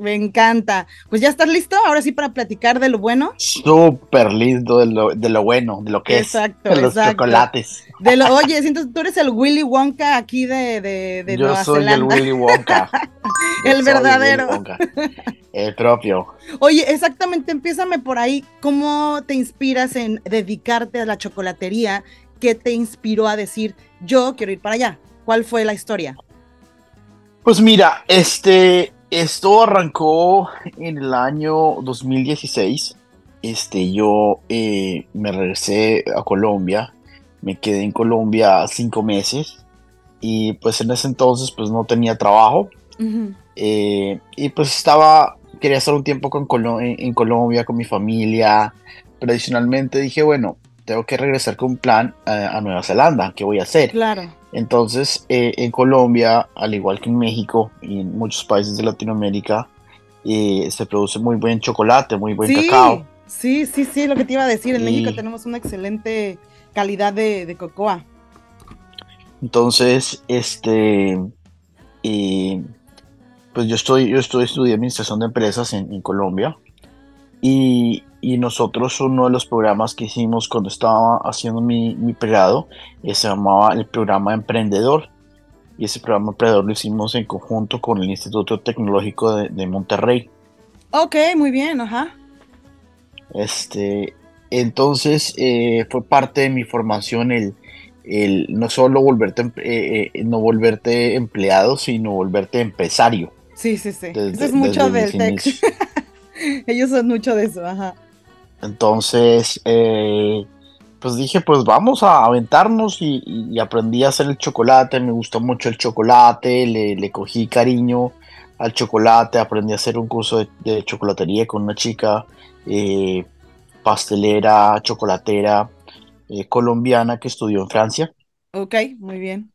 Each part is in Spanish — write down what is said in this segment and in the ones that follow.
Me encanta. Pues ya estás listo, ahora sí, para platicar de lo bueno. Súper listo de lo, bueno, de lo que exacto, es. De los chocolates. De oye, entonces tú eres el Willy Wonka aquí de, de, de Yo soy el Willy Wonka. el verdadero. El, propio. Oye, exactamente, empiézame por ahí. ¿Cómo te inspiras en dedicarte a la chocolatería? ¿Qué te inspiró a decir, yo quiero ir para allá? ¿Cuál fue la historia? Pues mira, este, esto arrancó en el año 2016. Este, yo eh, me regresé a Colombia, me quedé en Colombia cinco meses y pues en ese entonces pues no tenía trabajo eh, y pues estaba, quería estar un tiempo con en, Colombia con mi familia, pero adicionalmente dije, bueno, tengo que regresar con un plan a, a Nueva Zelanda, ¿qué voy a hacer? Claro. Entonces, eh, en Colombia, al igual que en México y en muchos países de Latinoamérica, eh, se produce muy buen chocolate, muy buen cacao. Sí, sí, sí, lo que te iba a decir, en México tenemos una excelente calidad de, cocoa. Entonces, este, eh, pues yo estoy, yo estoy estudiando administración de empresas en, en Colombia y, y nosotros uno de los programas que hicimos cuando estaba haciendo mi, mi pregrado eh, se llamaba el programa Emprendedor y ese programa Emprendedor lo hicimos en conjunto con el Instituto Tecnológico de, Monterrey. Ok, muy bien, ajá. Este, entonces eh, fue parte de mi formación el, no solo volverte, eh, no volverte empleado, sino volverte empresario. Sí, sí, sí. Eso es mucho del Ellos son mucho de eso, ajá. Entonces, eh, pues dije, pues vamos a aventarnos y, aprendí a hacer el chocolate, me gustó mucho el chocolate, le, cogí cariño al chocolate, aprendí a hacer un curso de, chocolatería con una chica eh, pastelera, chocolatera, eh, colombiana que estudió en Francia. Ok, muy bien.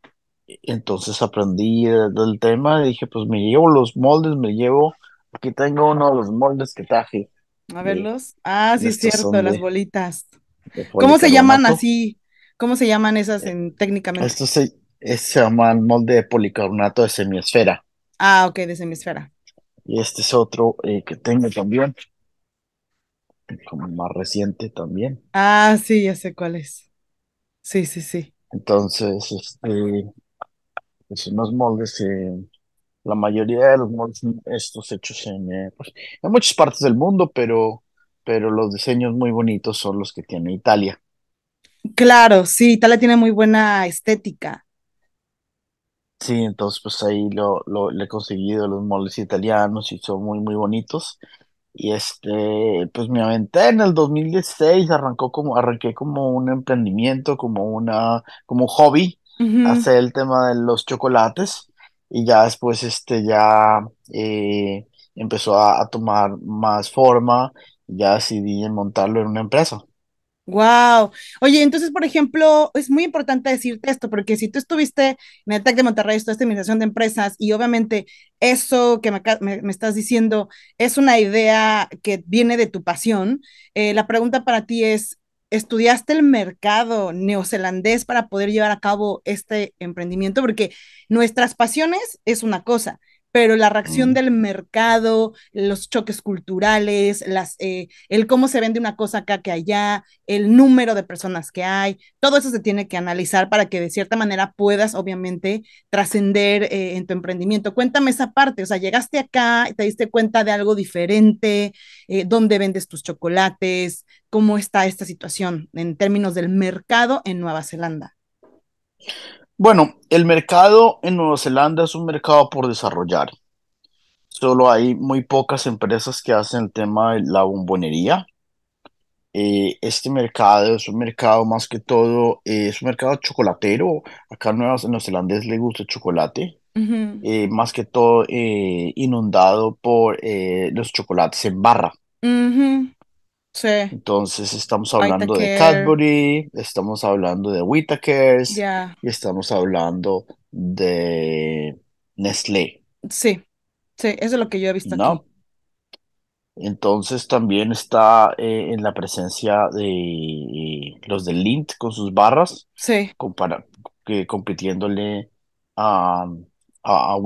Entonces aprendí del tema y dije, pues me llevo los moldes, me llevo, aquí tengo uno de los moldes que traje a verlos. Ah, sí, es cierto, las bolitas. ¿Cómo se llaman así? ¿Cómo se llaman esas eh, en, técnicamente? Estos se, se, llaman molde de policarbonato de semiesfera. Ah, ok, de semiesfera. Y este es otro eh, que tengo también. Como más reciente también. Ah, sí, ya sé cuál es. Sí, sí, sí. Entonces, este, es pues, unos moldes eh, la mayoría de los moldes estos hechos en, eh, pues, en muchas partes del mundo, pero, pero los diseños muy bonitos son los que tiene Italia. Claro, sí, Italia tiene muy buena estética. Sí, entonces pues ahí lo, lo, he conseguido los moldes italianos y son muy, muy bonitos. Y este, pues me aventé en el 2016, arrancó como, arranqué como un emprendimiento, como una, como un hobby, hacer el tema de los chocolates y ya después este, ya eh, empezó a, tomar más forma, ya decidí montarlo en una empresa. Wow. Oye, entonces, por ejemplo, es muy importante decirte esto, porque si tú estuviste en el TEC de Monterrey, estuviste en administración de empresas, y obviamente eso que me, estás diciendo es una idea que viene de tu pasión, eh, la pregunta para ti es, estudiaste el mercado neozelandés para poder llevar a cabo este emprendimiento, porque nuestras pasiones es una cosa, pero la reacción mm. del mercado, los choques culturales, eh, el cómo se vende una cosa acá que allá, el número de personas que hay, todo eso se tiene que analizar para que de cierta manera puedas, obviamente, trascender eh, en tu emprendimiento. Cuéntame esa parte, o sea, llegaste acá, y te diste cuenta de algo diferente, eh, dónde vendes tus chocolates, cómo está esta situación en términos del mercado en Nueva Zelanda. Bueno, el mercado en Nueva Zelanda es un mercado por desarrollar. Solo hay muy pocas empresas que hacen el tema de la bombonería. Eh, este mercado es un mercado más que todo, eh, es un mercado chocolatero. Acá en Nueva, Zelanda le gusta el chocolate. Eh, más que todo inundado por los chocolates en barra. Entonces estamos hablando de Cadbury, estamos hablando de Whitakers y estamos hablando de Nestlé. Sí, sí, eso es lo que yo he visto. Aquí. Entonces también está eh, en la presencia de los de Lint con sus barras. Sí. que, compitiéndole a, a,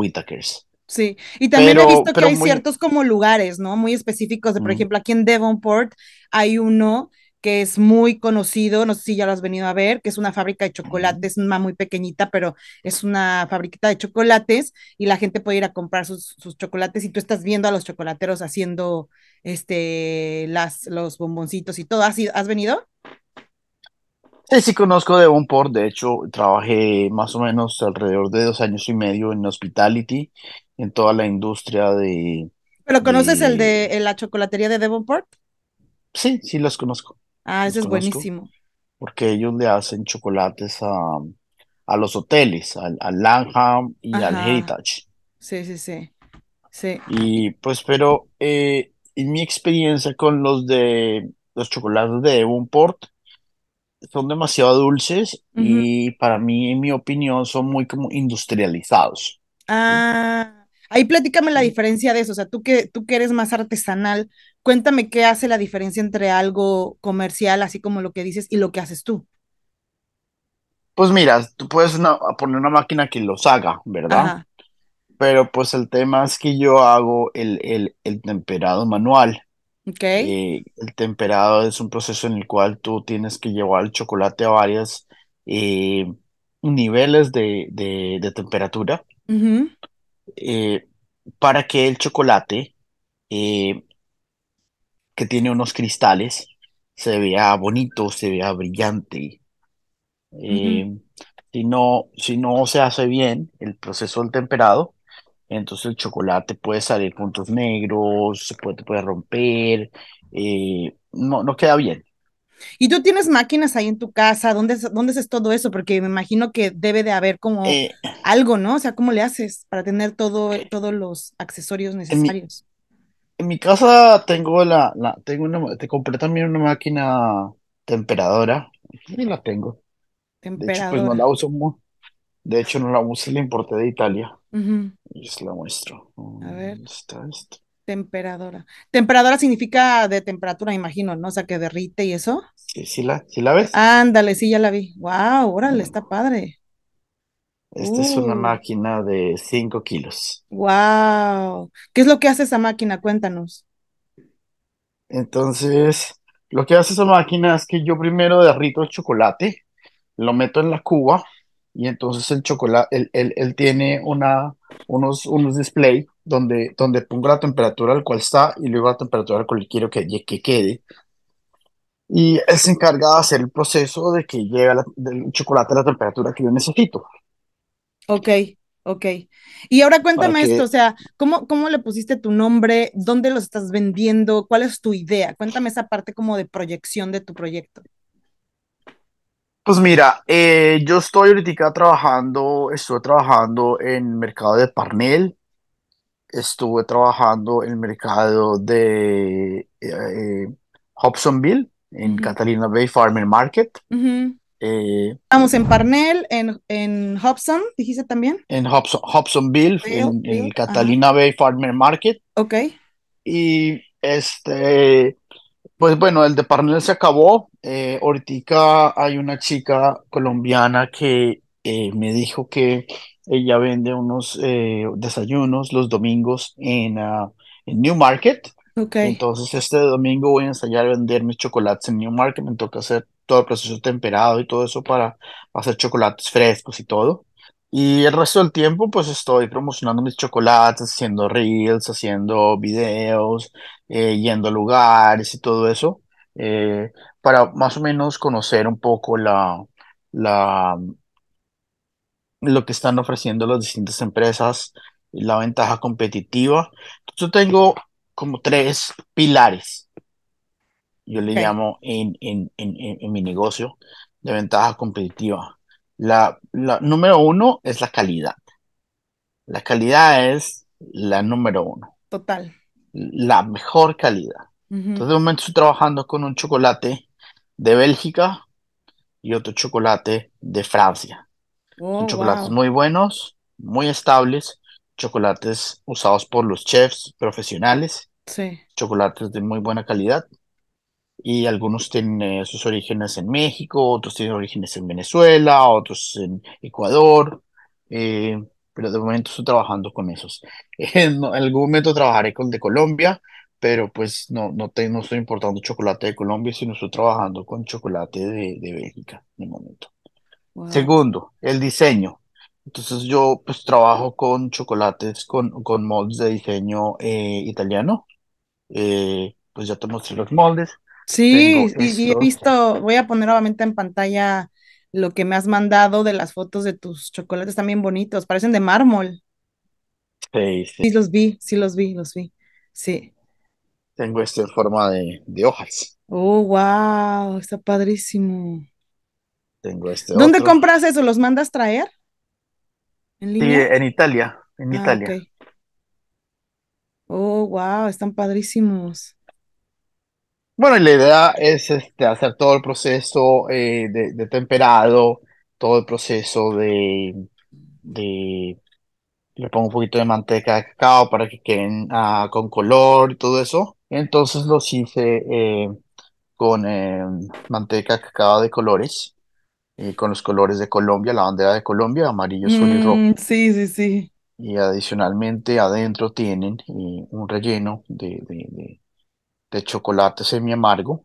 Sí, y también he visto que hay ciertos como lugares, ¿no? Muy específicos, de, por ejemplo, aquí en Devonport hay uno que es muy conocido, no sé si ya lo has venido a ver, que es una fábrica de chocolates, una muy pequeñita, pero es una fabriquita de chocolates y la gente puede ir a comprar sus, chocolates y tú estás viendo a los chocolateros haciendo este, las, los bomboncitos y todo. ¿Has, has venido? Sí, sí conozco Devonport, de hecho trabajé más o menos alrededor de dos años y medio en hospitality, en toda la industria de... ¿Pero conoces el de la chocolatería de Devonport? Sí, sí los conozco. Ah, eso es buenísimo. Porque ellos le hacen chocolates a, los hoteles, al, al Langham y al Heritage. Sí, sí, sí. Sí. Y pues, pero eh, en mi experiencia con los de los chocolates de Devonport, son demasiado dulces y para mí, en mi opinión, son muy como industrializados. Ah, ahí platícame la diferencia de eso. O sea, tú que, tú que eres más artesanal, cuéntame qué hace la diferencia entre algo comercial, así como lo que dices, y lo que haces tú. Pues mira, tú puedes poner una máquina que los haga, ¿verdad? Pero pues el tema es que yo hago el, el, temperado manual. Ok. Eh, el temperado es un proceso en el cual tú tienes que llevar el chocolate a varios eh, niveles de, temperatura eh, para que el chocolate que tiene unos cristales, se vea bonito, se vea brillante. Eh, si, no, si no se hace bien el proceso del temperado, entonces el chocolate puede salir puntos negros, se puede, puede romper, eh, no, no queda bien. ¿Y tú tienes máquinas ahí en tu casa? ¿Dónde, dónde es todo eso? Porque me imagino que debe de haber como eh, algo, ¿no? O sea, ¿cómo le haces para tener todo, todos los accesorios necesarios? en mi casa tengo la, la tengo una, te compré también una máquina temperadora y la tengo. De pues no la uso mucho. De hecho, no la uso, la importé de Italia. Y se la muestro. A ver. Mm, está esto? Temperadora. Temperadora significa de temperatura, imagino, ¿no? O sea, que derrite y eso. Sí, sí la, sí la ves. Ándale, sí, ya la vi. Wow, órale, mm. está padre. Esta es una uh. máquina de 5 kilos. ¡Wow! ¿Qué es lo que hace esa máquina? Cuéntanos. Entonces, lo que hace esa máquina es que yo primero derrito el chocolate, lo meto en la cuba y entonces el chocolate, él, tiene una, unos, unos display donde, donde pongo la temperatura al cual está y luego la temperatura al cual quiero que, que quede. Y él se encarga de hacer el proceso de que llegue el chocolate a la temperatura que yo necesito. Ok, ok. Y ahora cuéntame esto, o sea, ¿cómo, ¿cómo le pusiste tu nombre? ¿Dónde los estás vendiendo? ¿Cuál es tu idea? Cuéntame esa parte como de proyección de tu proyecto. Pues mira, eh, yo estoy ahorita trabajando, estuve trabajando en el mercado de Parnell, estuve trabajando en el mercado de eh, eh, Hobsonville, en Catalina Bay Farmer Market. Eh, Estamos en Parnell, en, Hobson, dijiste también. En Hobson, Hobsonville, en, Catalina Bay Farmer Market. Ok. Y este, pues bueno, el de Parnell se acabó. Eh, ahorita hay una chica colombiana que eh, me dijo que ella vende unos desayunos los domingos en, uh, en New Market. Okay. Entonces este domingo voy a ensayar a vender mis chocolates en New Market. Me toca hacer todo el proceso temperado y todo eso para hacer chocolates frescos y todo. Y el resto del tiempo, pues estoy promocionando mis chocolates, haciendo reels, haciendo videos, eh, yendo a lugares y todo eso, eh, para más o menos conocer un poco la, la, lo que están ofreciendo las distintas empresas y la ventaja competitiva. Yo tengo como tres pilares yo le llamo en, en, en, en, mi negocio de ventaja competitiva. La, la número uno es la calidad. La calidad es la número uno. Total. La mejor calidad. Entonces, de momento estoy trabajando con un chocolate de Bélgica y otro chocolate de Francia. Oh, chocolates muy buenos, muy estables, chocolates usados por los chefs profesionales, sí. chocolates de muy buena calidad y algunos tienen sus orígenes en México, otros tienen orígenes en Venezuela, otros en Ecuador, eh, pero de momento estoy trabajando con esos. En algún momento trabajaré con de Colombia, pero pues no, no, no estoy importando chocolate de Colombia, sino estoy trabajando con chocolate de, de Bélgica de momento. Segundo, el diseño. Entonces yo pues trabajo con chocolates, con, con moldes de diseño eh, italiano. Eh, pues ya te mostré los moldes. Sí, sí, he visto, voy a poner nuevamente en pantalla lo que me has mandado de las fotos de tus chocolates también bonitos, parecen de mármol. Sí, sí. Sí, los vi, sí, los vi, los vi. Sí. Tengo este en forma de, de hojas. Oh, wow, está padrísimo. Tengo este. ¿Dónde compras eso? ¿Los mandas traer? ¿En línea? en Italia, en ah, Italia. Oh, wow, están padrísimos. Bueno, la idea es este, hacer todo el proceso eh, de, temperado, todo el proceso de, de, Le pongo un poquito de manteca de cacao para que queden ah, con color y todo eso. Entonces los hice eh, con eh, manteca de cacao de colores, con los colores de Colombia, la bandera de Colombia, amarillo, azul y rojo. Mm, sí, sí, sí. Y adicionalmente adentro tienen un relleno de, de de chocolate semi-amargo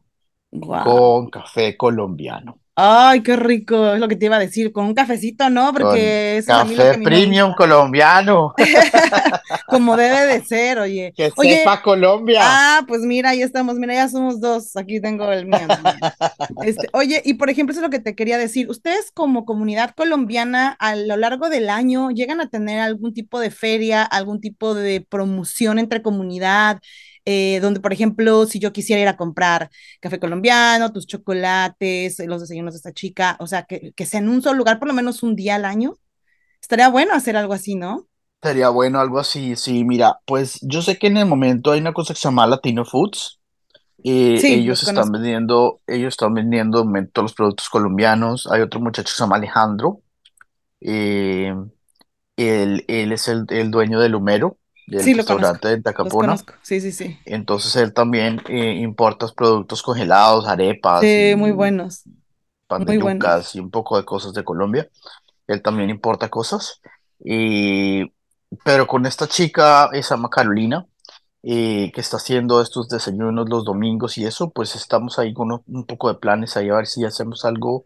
con café colombiano. Ay, qué rico, es lo que te iba a decir, con un cafecito, ¿no? Porque es café premium colombiano. Como debe de ser, oye. Que sepa Colombia. Ah, pues mira, ahí estamos, mira, ya somos dos, aquí tengo el mío. Este, oye, y por ejemplo, eso es lo que te quería decir, ustedes como comunidad colombiana a lo largo del año llegan a tener algún tipo de feria, algún tipo de promoción entre comunidad, eh, donde, por ejemplo, si yo quisiera ir a comprar café colombiano, tus chocolates, los desayunos de esta chica, o sea, que, que sea en un solo lugar por lo menos un día al año, estaría bueno hacer algo así, ¿no? Sería bueno algo así, sí, mira, pues yo sé que en el momento hay una cosa que se llama Latino Foods. y eh, ellos están vendiendo, ellos están vendiendo todos los productos colombianos. Hay otro muchacho que se llama Alejandro. Eh, él, es el, el, dueño del Humero del sí, restaurante de Tacapona. Sí, sí, sí. Entonces él también eh, importa productos congelados, arepas. Sí, muy buenos. Pan de yucas y un poco de cosas de Colombia. Él también importa cosas. Y, pero con esta chica, esa llama Carolina, eh, que está haciendo estos desayunos los domingos y eso, pues estamos ahí con un, un poco de planes ahí a ver si hacemos algo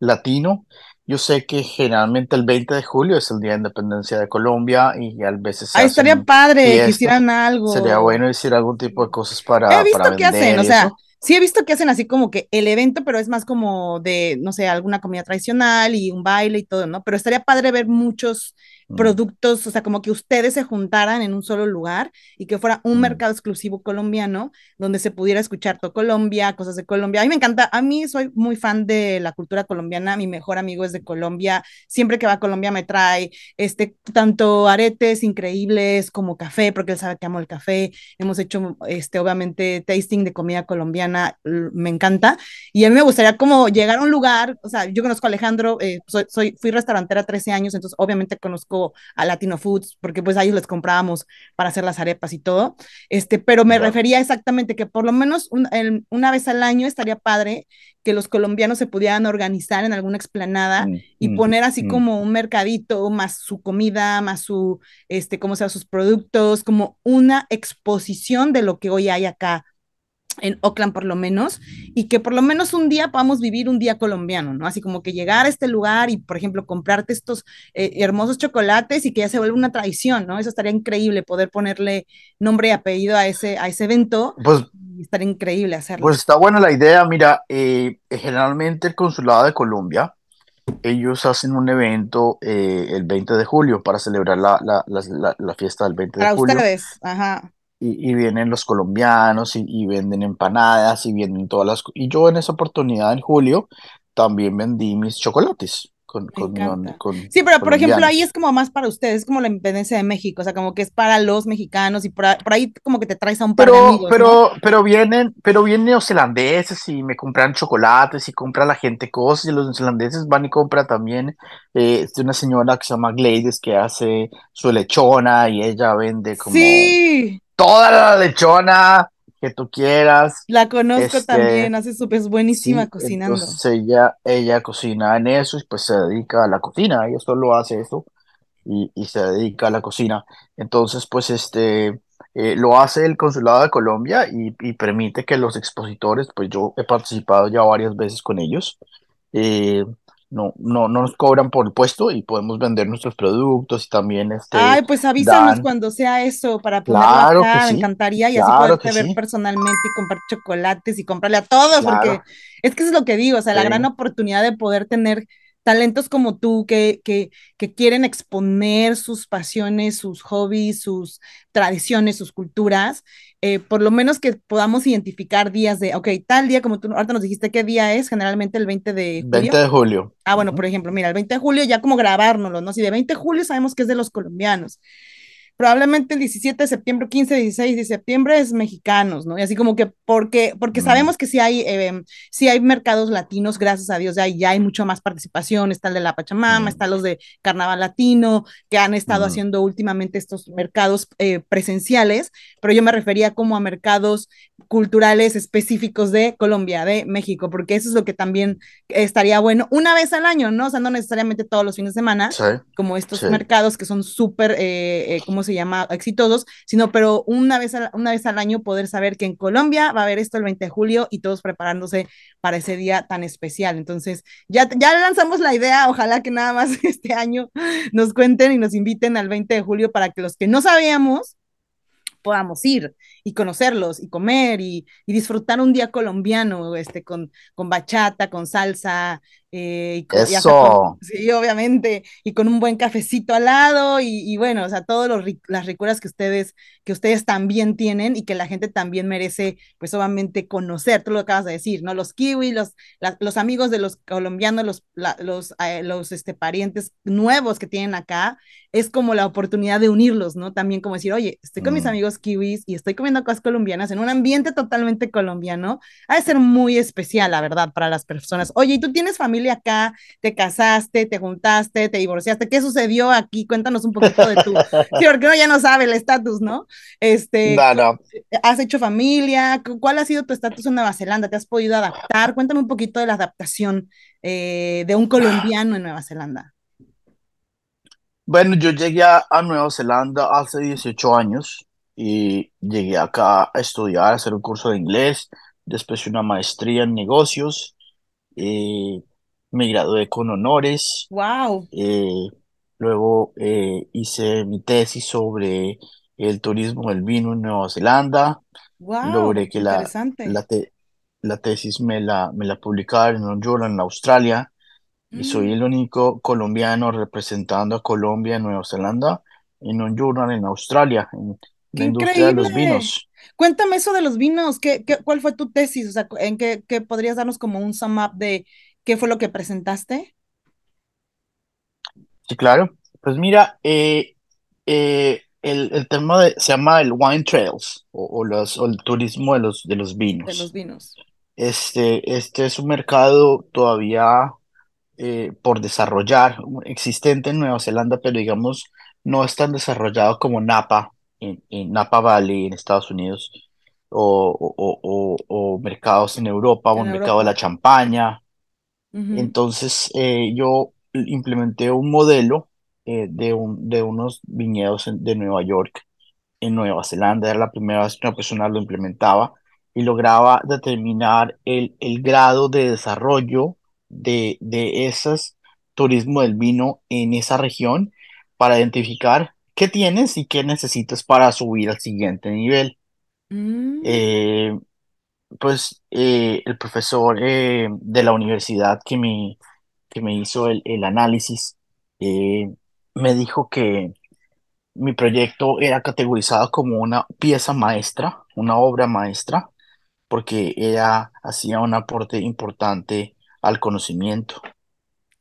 latino. Yo sé que generalmente el 20 de julio es el Día de Independencia de Colombia y a veces... Ah, estaría padre que hicieran algo. Sería bueno decir algún tipo de cosas para... He visto que hacen, o sea, sí he visto que hacen así como que el evento, pero es más como de, no sé, alguna comida tradicional y un baile y todo, ¿no? Pero estaría padre ver muchos productos, o sea, como que ustedes se juntaran en un solo lugar y que fuera un mercado exclusivo colombiano donde se pudiera escuchar todo Colombia, cosas de Colombia. A mí me encanta, a mí soy muy fan de la cultura colombiana, mi mejor amigo es de Colombia, siempre que va a Colombia me trae este tanto aretes increíbles como café, porque él sabe que amo el café. Hemos hecho este obviamente tasting de comida colombiana, me encanta y a mí me gustaría como llegar a un lugar, o sea, yo conozco a Alejandro, eh, soy, soy, fui restaurantera 13 años, entonces obviamente conozco a Latino Foods, porque pues a ellos les comprábamos para hacer las arepas y todo, este, pero me refería exactamente que por lo menos una vez al año estaría padre que los colombianos se pudieran organizar en alguna explanada mm, y mm, poner así mm. como un mercadito, más su comida, más su, este, cómo sea, sus productos, como una exposición de lo que hoy hay acá en Oakland por lo menos, y que por lo menos un día podamos vivir un día colombiano, ¿no? Así como que llegar a este lugar y, por ejemplo, comprarte estos eh, hermosos chocolates y que ya se vuelva una tradición, ¿no? Eso estaría increíble, poder ponerle nombre y apellido a ese, a ese evento. Pues, estaría increíble hacerlo. Pues está buena la idea, mira, eh, generalmente el Consulado de Colombia, ellos hacen un evento eh, el 20 de julio para celebrar la, la, la, la fiesta del 20 de julio. Para ustedes, ajá y, vienen los colombianos y, venden empanadas y vienen todas las... Y yo en esa oportunidad, en julio, también vendí mis chocolates. Con, sí, pero por ejemplo ahí es como más para ustedes, es como la independencia de México, o sea, como que es para los mexicanos y por, ahí como que te traes a un par pero, de Pero, pero vienen, pero vienen neozelandeses y me compran chocolates y compra la gente cosas y los neozelandeses van y compran también eh, una señora que se llama Gladys que hace su lechona y ella vende como... Sí toda la lechona que tú quieras. La conozco este, también, hace súper, es buenísima sí, cocinando. Entonces ella, ella cocina en eso y pues se dedica a la cocina, ella solo hace eso y, se dedica a la cocina. Entonces, pues este, eh, lo hace el Consulado de Colombia y, y, permite que los expositores, pues yo he participado ya varias veces con ellos, eh, no, no, nos cobran por puesto y podemos vender nuestros productos y también este. Ay, pues avísanos cuando sea eso para poder claro me encantaría y así poder ver personalmente y comprar chocolates y comprarle a todos, porque es que es lo que digo, o sea, la gran oportunidad de poder tener talentos como tú que, que, quieren exponer sus pasiones, sus hobbies, sus tradiciones, sus culturas, eh, por lo menos que podamos identificar días de, ok, tal día, como tú ahorita nos dijiste qué día es, generalmente el 20 de julio. 20 de julio. Ah, bueno, por ejemplo, mira, el 20 de julio ya como grabárnoslo, ¿no? Si de 20 de julio sabemos que es de los colombianos probablemente el 17 de septiembre, 15, 16 de septiembre es mexicanos, ¿no? Y así como que porque, porque sabemos que sí hay, eh, hay mercados latinos, gracias a Dios, ya, hay mucho más participación, está el de la Pachamama, está los de Carnaval Latino, que han estado haciendo últimamente estos mercados eh, presenciales, pero yo me refería como a mercados culturales específicos de Colombia, de México, porque eso es lo que también estaría bueno una vez al año, ¿no? O sea, no necesariamente todos los fines de semana, como estos mercados que son súper, eh, eh, ¿cómo se llama?, exitosos, sino pero una vez, al, una vez al año poder saber que en Colombia va a haber esto el 20 de julio y todos preparándose para ese día tan especial. Entonces, ya, ya lanzamos la idea, ojalá que nada más este año nos cuenten y nos inviten al 20 de julio para que los que no sabíamos, podamos ir y conocerlos y comer y, disfrutar un día colombiano, este, con, con bachata, con salsa, eh, y Eso. sí, obviamente, y con un buen cafecito al lado y, bueno, o sea, todas las ricuras que ustedes, que ustedes también tienen y que la gente también merece, pues obviamente conocer, tú lo acabas de decir, ¿no? Los kiwis, los, los amigos de los colombianos, los, los, eh, los este, parientes nuevos que tienen acá, es como la oportunidad de unirlos, ¿no? También como decir, oye, estoy con mis mm. amigos kiwis y estoy comiendo cosas colombianas en un ambiente totalmente colombiano, ha de ser muy especial, la verdad, para las personas. Oye, ¿y tú tienes familia? acá, te casaste, te juntaste, te divorciaste, ¿qué sucedió aquí? Cuéntanos un poquito de tú. porque ya no sabe el estatus, ¿no? Este, ¿Has hecho familia? ¿Cuál ha sido tu estatus en Nueva Zelanda? ¿Te has podido adaptar? Cuéntame un poquito de la adaptación eh, de un colombiano en Nueva Zelanda. Bueno, yo llegué a, a Nueva Zelanda hace 18 años y llegué acá a estudiar, a hacer un curso de inglés, después una maestría en negocios. Y eh, me gradué con honores. ¡Wow! Eh, luego eh, hice mi tesis sobre el turismo del vino en Nueva Zelanda. ¡Wow! Logré que la, la, tesis me la, me la publicaron en Journal en Australia. Y soy mm. el único colombiano representando a Colombia en Nueva Zelanda en un journal en Australia, en la industria de los vinos. Cuéntame eso de los vinos, ¿Qué, qué, cuál fue tu tesis? O sea, ¿en qué, qué podrías darnos como un sum up de qué fue lo que presentaste? Sí, claro. Pues mira, eh, eh, el, tema se llama el Wine Trails o, el turismo de los, de los vinos. De los vinos. Este, este es un mercado todavía eh, por desarrollar, existente en Nueva Zelanda, pero digamos no es tan desarrollado como Napa, en, Napa Valley en Estados Unidos, o, mercados en Europa, el mercado de la champaña, entonces eh, yo implementé un modelo eh, de, de unos viñedos de Nueva York, en Nueva Zelanda, era la primera vez que una persona lo implementaba y lograba determinar el, el grado de desarrollo de, de esas turismo del vino en esa región para identificar qué tienes y qué necesitas para subir al siguiente nivel. Mm. Eh, pues eh, el profesor eh, de la universidad que me, hizo el, análisis eh, me dijo que mi proyecto era categorizado como una pieza maestra, una obra maestra, porque ella hacía un aporte importante al conocimiento.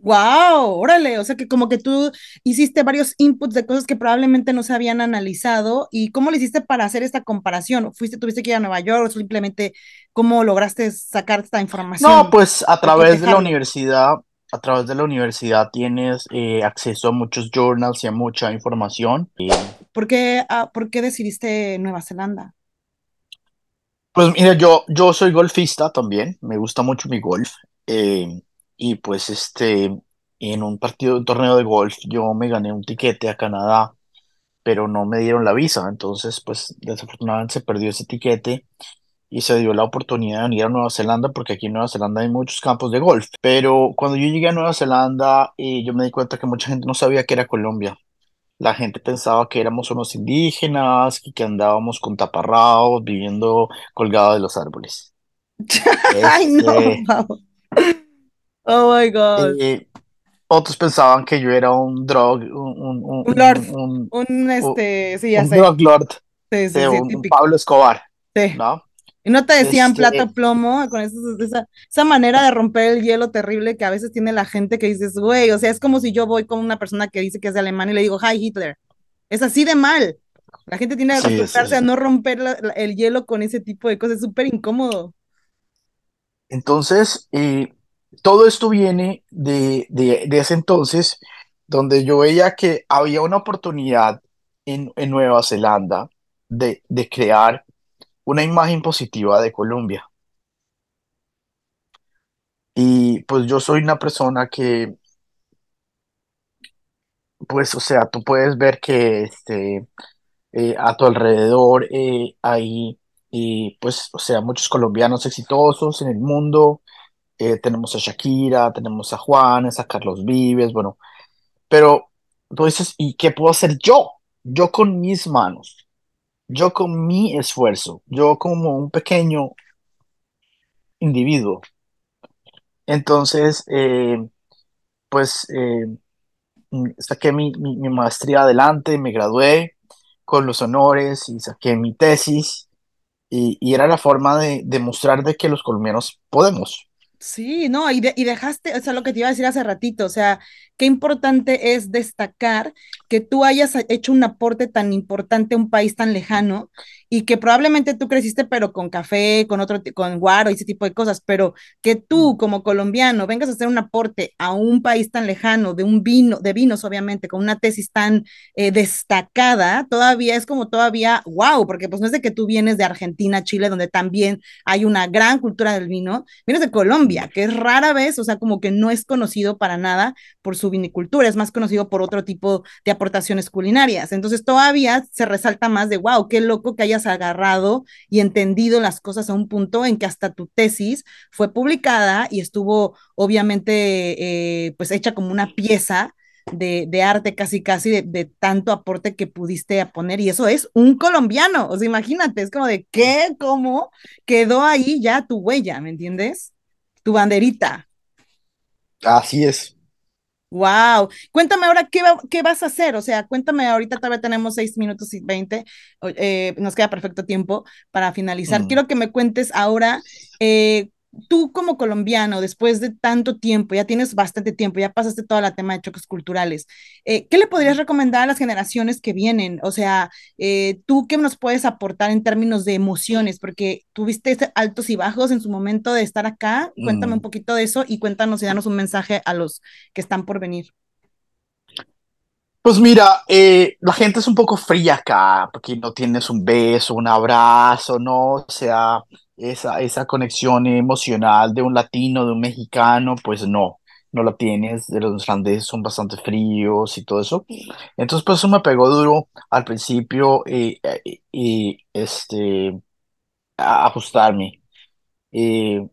Wow, órale, o sea que como que tú hiciste varios inputs de cosas que probablemente no se habían analizado y cómo lo hiciste para hacer esta comparación. ¿Fuiste, tuviste que ir a Nueva York o simplemente cómo lograste sacar esta información? No, pues a través de la universidad, a través de la universidad tienes eh, acceso a muchos journals y a mucha información. Ah, ¿Por, qué, decidiste Nueva Zelanda? Pues mira, yo, yo soy golfista también, me gusta mucho mi golf. Eh, y pues este, en un partido, de torneo de golf, yo me gané un tiquete a Canadá, pero no me dieron la visa, entonces pues desafortunadamente se perdió ese tiquete y se dio la oportunidad de venir a Nueva Zelanda porque aquí en Nueva Zelanda hay muchos campos de golf. Pero cuando yo llegué a Nueva Zelanda eh, yo me di cuenta que mucha gente no sabía que era Colombia. La gente pensaba que éramos unos indígenas y que andábamos con taparraos viviendo colgados de los árboles. Ay, no. Este, Oh my god. y eh, otros pensaban que yo era un drug, un, un, un lord, un, este, sí, ya sé. drug lord, sí, sí, un, Pablo Escobar, ¿no? Y no te decían este plata plomo con esa, manera de romper el hielo terrible que a veces tiene la gente que dices, güey, o sea, es como si yo voy con una persona que dice que es de Alemania y le digo, hi Hitler. Es así de mal. La gente tiene que acostumbrarse a no romper el hielo con ese tipo de cosas, es súper incómodo. Entonces, y eh, todo esto viene de, ese entonces, donde yo veía que había una oportunidad en, Nueva Zelanda de, crear una imagen positiva de Colombia. Y pues yo soy una persona que, pues, o sea, tú puedes ver que este, eh, a tu alrededor eh, hay, eh, pues, o sea, muchos colombianos exitosos en el mundo, eh, tenemos a Shakira, tenemos a Juanes, a Carlos Vives, bueno, pero tú dices, ¿y qué puedo hacer yo? Yo con mis manos, yo con mi esfuerzo, yo como un pequeño individuo. Entonces, eh, pues eh, mm, saqué mi, maestría adelante, me gradué con los honores y saqué mi tesis. Y, era la forma de demostrar de que los colombianos podemos. Sí, no, y, dejaste, o sea, lo que te iba a decir hace ratito, o sea, qué importante es destacar que tú hayas hecho un aporte tan importante a un país tan lejano y que probablemente tú creciste pero con café, con otro, con guaro y ese tipo de cosas, pero que tú mm. como colombiano vengas a hacer un aporte a un país tan lejano de un vino, de vinos obviamente, con una tesis tan eh, destacada, todavía es como todavía wow, porque pues no es de que tú vienes de Argentina, Chile, donde también hay una gran cultura del vino, vienes de Colombia, que es rara vez, o sea, como que no es conocido para nada por su vinicultura, es más conocido por otro tipo de aportaciones culinarias. Entonces todavía se resalta más de wow, qué loco que haya agarrado y entendido las cosas a un punto en que hasta tu tesis fue publicada y estuvo obviamente eh, pues hecha como una pieza de, arte casi casi, de, tanto aporte que pudiste poner, y eso es un colombiano, o sea, imagínate, es como de qué, cómo quedó ahí ya tu huella, ¿me entiendes? Tu banderita. Así es. Wow. Cuéntame ahora qué, qué vas a hacer. O sea, cuéntame, ahorita todavía tenemos seis minutos y veinte. Eh, nos queda perfecto tiempo para finalizar. Mm. Quiero que me cuentes ahora eh, tú como colombiano, después de tanto tiempo, ya tienes bastante tiempo, ya pasaste toda la tema de choques culturales, eh, ¿qué le podrías recomendar a las generaciones que vienen? O sea, eh, ¿tú qué nos puedes aportar en términos de emociones? Porque tuviste altos y bajos en su momento de estar acá. Cuéntame un mm. poquito de eso y cuéntanos y danos un mensaje a los que están por venir. Pues mira, eh, la gente es un poco fría acá, porque no tienes un beso, un abrazo, ¿no? O sea, esa, conexión emocional de un latino, de un mexicano, pues no, no la tienes, de los islandeses son bastante fríos y todo eso. Entonces, pues eso me pegó duro al principio eh, eh, y este, ajustarme. Eh,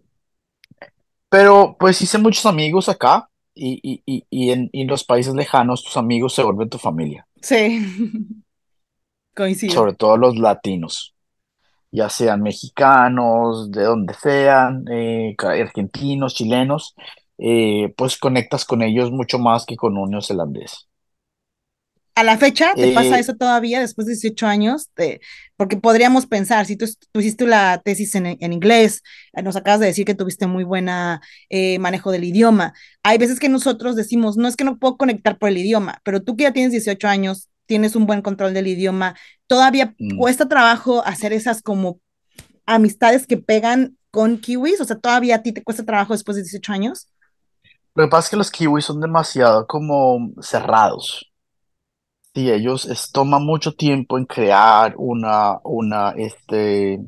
pero pues hice muchos amigos acá y, y, y, y en, en, los países lejanos tus amigos se vuelven tu familia. Sí, coincido. Sobre todo los latinos ya sean mexicanos, de donde sean, eh, argentinos, chilenos, eh, pues conectas con ellos mucho más que con un neozelandés. ¿A la fecha te eh, pasa eso todavía después de 18 años? porque podríamos pensar, si tú, hiciste la tesis en, inglés, nos acabas de decir que tuviste muy buen manejo del idioma. Hay veces que nosotros decimos, no es que no puedo conectar por el idioma, pero tú que ya tienes 18 años, tienes un buen control del idioma, todavía mm. cuesta trabajo hacer esas como amistades que pegan con kiwis, o sea, todavía a ti te cuesta trabajo después de 18 años. Lo que pasa es que los kiwis son demasiado como cerrados. Y ellos toman mucho tiempo en crear una, una, este,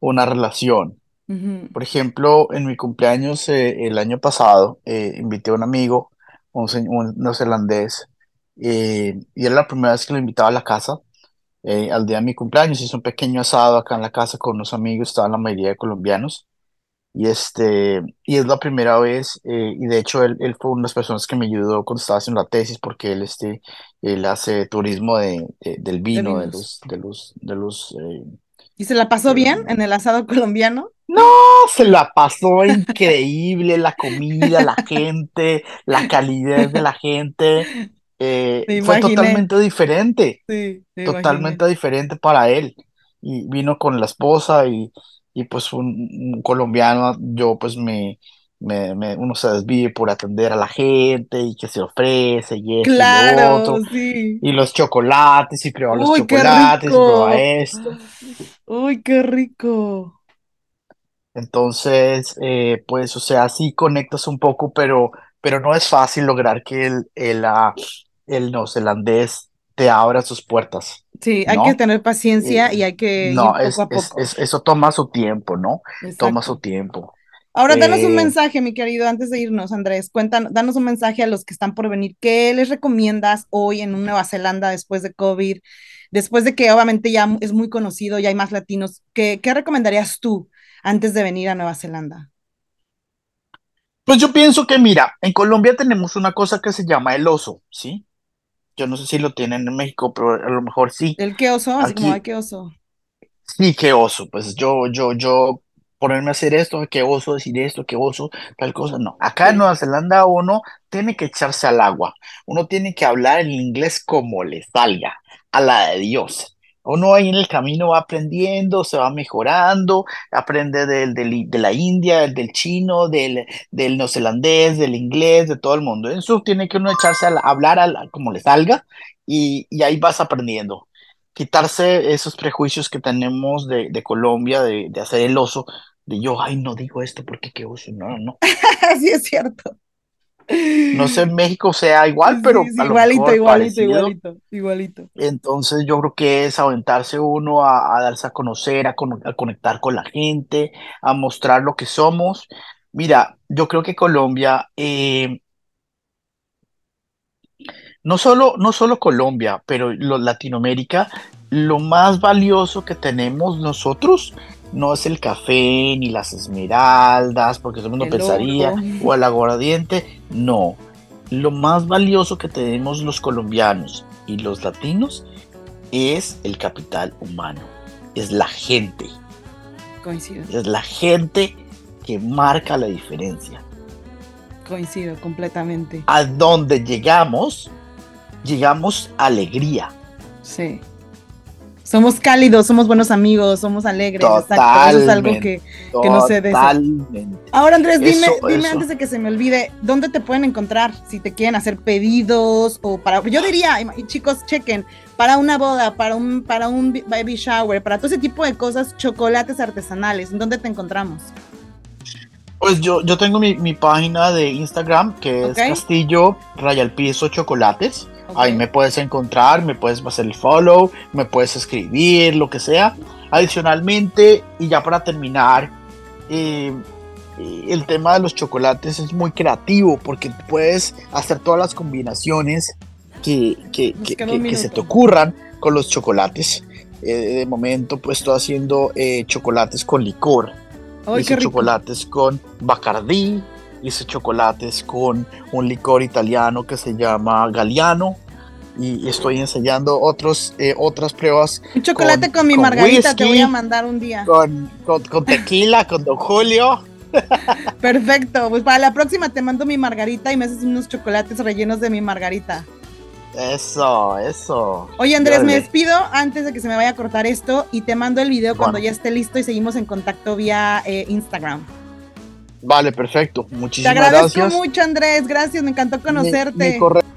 una relación. Por ejemplo, en mi cumpleaños eh, el año pasado eh, invité a un amigo, un, un neozelandés, eh, y era la primera vez que lo invitaba a la casa, eh, al día de mi cumpleaños. Hice un pequeño asado acá en la casa con unos amigos, estaban la mayoría de colombianos. Y, este, y es la primera vez, eh, y de hecho él, él, fue una de las personas que me ayudó cuando estaba haciendo la tesis, porque él, este, él hace turismo de, del vino, de, los... De los, de los ¿Y se la pasó bien en el asado colombiano? No, se la pasó increíble, la comida, la gente, la calidez de la gente. Eh, fue totalmente diferente, totalmente diferente para él. Y vino con la esposa y, pues un, colombiano, yo pues me, uno se desvive por atender a la gente y que se ofrece y esto y los chocolates y prueba los chocolates y prueba esto. Uy, qué rico. Entonces, eh, pues, o sea, sí conectas un poco, pero, pero no es fácil lograr que el, el, ah, el neozelandés te abra sus puertas. Sí, hay que tener paciencia eh, y hay que no, ir eso toma su tiempo, ¿no? Toma su tiempo. Ahora, danos un eh, mensaje, mi querido, antes de irnos, Andrés. Cuéntanos, danos un mensaje a los que están por venir. ¿Qué les recomiendas hoy en Nueva Zelanda después de COVID? Después de que obviamente ya es muy conocido, y hay más latinos. ¿Qué, qué recomendarías tú antes de venir a Nueva Zelanda? Pues yo pienso que, mira, en Colombia tenemos una cosa que se llama el oso, ¿sí? Yo no sé si lo tienen en México, pero a lo mejor sí. ¿El qué oso? Así qué oso? Sí, qué oso. Pues yo, yo, yo ponerme a hacer esto, qué oso decir esto, qué oso, tal cosa. No, acá en Nueva Zelanda uno tiene que echarse al agua. Uno tiene que hablar el inglés como le salga, a la de Dios. Uno ahí en el camino va aprendiendo, se va mejorando, aprende del, de la India, del chino, del, neozelandés, del inglés, de todo el mundo. En su tiene que uno echarse a hablar como le salga y, ahí vas aprendiendo. Quitarse esos prejuicios que tenemos de, Colombia, de, hacer el oso, de yo, ay, no digo esto porque qué oso, no, no. Así es cierto. No sé en México sea igual, pero igualito, igualito, igualito, Entonces yo creo que es aventarse uno a, darse a conocer, a, conectar con la gente, a mostrar lo que somos. Mira, yo creo que Colombia, eh, no, solo, no solo Colombia, pero Latinoamérica, lo más valioso que tenemos nosotros no es el café ni las esmeraldas, porque todo el mundo pensaría, o el aguardiente, no. Lo más valioso que tenemos los colombianos y los latinos es el capital humano, es la gente. Coincido. Es la gente que marca la diferencia. Coincido completamente. A donde llegamos, llegamos a alegría. Sí. Somos cálidos, somos buenos amigos, somos alegres. exacto, eso es algo que, no se de Ahora, Andrés, dime, dime antes de que se me olvide, ¿dónde te pueden encontrar? Si te quieren hacer pedidos o para. Yo diría, chicos, chequen, para una boda, para un, para un baby shower, para todo ese tipo de cosas, chocolates artesanales, ¿en dónde te encontramos? Pues yo, yo tengo mi, página de Instagram que es Castillo Royal Piso Chocolates. Ahí me puedes encontrar, me puedes hacer el follow, me puedes escribir, lo que sea. Adicionalmente, y ya para terminar, eh, el tema de los chocolates es muy creativo porque puedes hacer todas las combinaciones que, que, se te ocurran con los chocolates. Eh, de momento, pues estoy haciendo eh, chocolates con licor. hice chocolates con Bacardí, hice chocolates con un licor italiano que se llama Galeano y, estoy ensayando otros, eh, otras pruebas. Un chocolate con, mi margarita te voy a mandar un día. Con, tequila, con Don Julio. Perfecto, pues para la próxima te mando mi margarita y me haces unos chocolates rellenos de mi margarita. Eso, eso. Oye Andrés, me despido antes de que se me vaya a cortar esto y te mando el video cuando ya esté listo y seguimos en contacto vía eh, Instagram. Vale, perfecto. Muchísimas gracias. Te agradezco mucho, Andrés. Gracias, me encantó conocerte. Correcto.